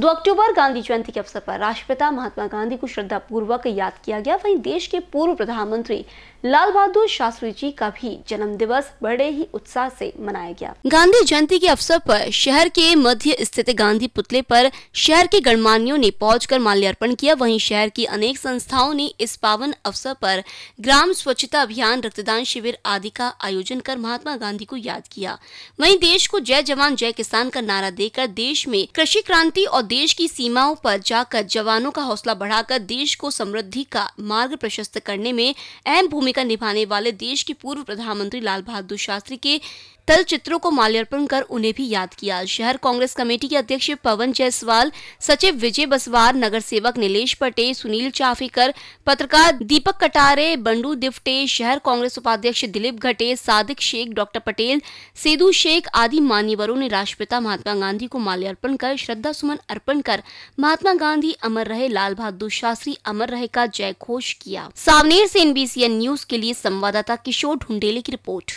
दो अक्टूबर गांधी जयंती के अवसर पर राष्ट्रपिता महात्मा गांधी को श्रद्धापूर्वक याद किया गया वहीं देश के पूर्व प्रधानमंत्री लाल बहादुर शास्त्री जी का भी जन्म दिवस बड़े ही उत्साह से मनाया गया गांधी जयंती के अवसर पर शहर के मध्य स्थित गांधी पुतले पर शहर के गणमान्यों ने पहुंचकर माल्यार्पण किया वहीं शहर की अनेक संस्थाओं ने इस पावन अवसर पर ग्राम स्वच्छता अभियान रक्तदान शिविर आदि का आयोजन कर महात्मा गांधी को याद किया वही देश को जय जवान जय किसान का नारा देकर देश में कृषि क्रांति और देश की सीमाओं पर जाकर जवानों का हौसला बढ़ाकर देश को समृद्धि का मार्ग प्रशस्त करने में अहम भूमिका भूमिका निभाने वाले देश के पूर्व प्रधानमंत्री लाल बहादुर शास्त्री के तल चित्रों को माल्यार्पण कर उन्हें भी याद किया शहर कांग्रेस कमेटी के अध्यक्ष पवन जायसवाल सचिव विजय बसवार नगर सेवक नीलेश पटे सुनील चाफीकर पत्रकार दीपक कटारे बंडू दिवटे शहर कांग्रेस उपाध्यक्ष दिलीप घटे सादिक शेख डॉक्टर पटेल सेदू शेख आदि मान्यवरों ने राष्ट्रपिता महात्मा गांधी को माल्यार्पण कर श्रद्धा सुमन अर्पण कर महात्मा गांधी अमर रहे लाल बहादुर शास्त्री अमर रहे का जय घोष किया सावनेर से एनबीसीएन न्यूज न्यूज के लिए संवाददाता किशोर ढुंडेले की रिपोर्ट